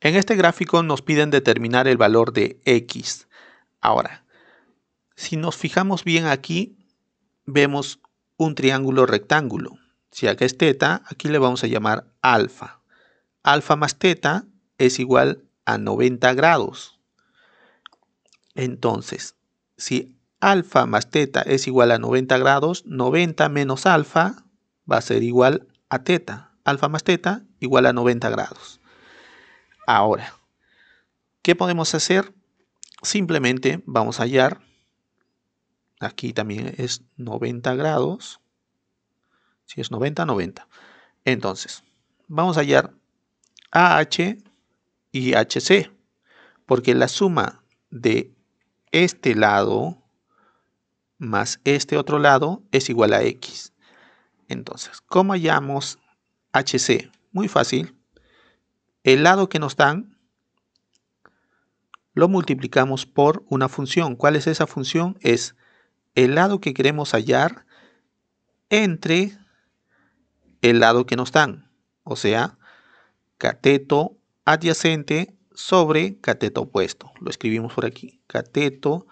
En este gráfico nos piden determinar el valor de x. Ahora, si nos fijamos bien aquí, vemos un triángulo rectángulo. Si acá es teta, aquí le vamos a llamar alfa. Alfa más teta es igual a 90 grados. Entonces, si alfa más teta es igual a 90 grados, 90 menos alfa va a ser igual a teta. Alfa más teta igual a 90 grados ahora. ¿Qué podemos hacer? Simplemente vamos a hallar, aquí también es 90 grados, si es 90, 90. Entonces, vamos a hallar AH y HC, porque la suma de este lado más este otro lado es igual a X. Entonces, ¿cómo hallamos HC? Muy fácil, el lado que nos dan lo multiplicamos por una función. ¿Cuál es esa función? Es el lado que queremos hallar entre el lado que nos dan, o sea, cateto adyacente sobre cateto opuesto. Lo escribimos por aquí, cateto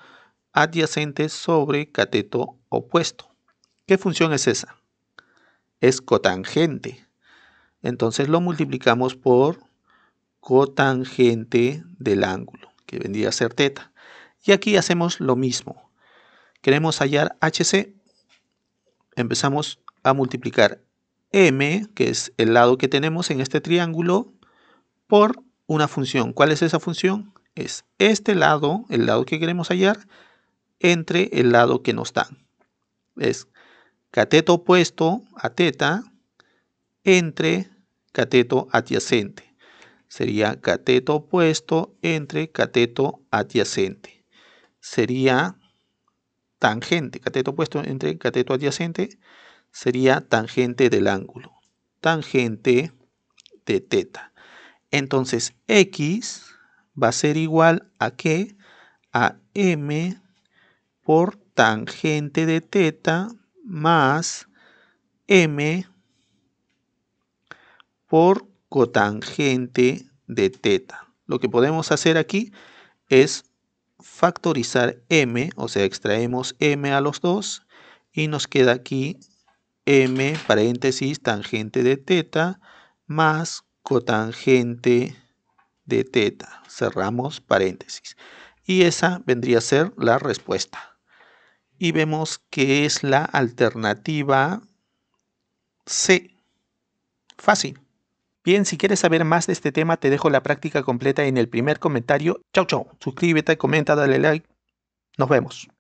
adyacente sobre cateto opuesto. ¿Qué función es esa? Es cotangente. Entonces lo multiplicamos por cotangente del ángulo, que vendría a ser teta. Y aquí hacemos lo mismo. Queremos hallar HC. Empezamos a multiplicar M, que es el lado que tenemos en este triángulo, por una función. ¿Cuál es esa función? Es este lado, el lado que queremos hallar, entre el lado que nos dan. Es cateto opuesto a teta entre cateto adyacente sería cateto opuesto entre cateto adyacente. Sería tangente, cateto opuesto entre cateto adyacente sería tangente del ángulo, tangente de teta. Entonces x va a ser igual a que a m por tangente de teta más m por cotangente de teta. Lo que podemos hacer aquí es factorizar m, o sea, extraemos m a los dos y nos queda aquí m paréntesis tangente de teta más cotangente de teta. Cerramos paréntesis. Y esa vendría a ser la respuesta. Y vemos que es la alternativa C. Fácil. Bien, si quieres saber más de este tema, te dejo la práctica completa en el primer comentario. Chau, chau. Suscríbete, comenta, dale like. Nos vemos.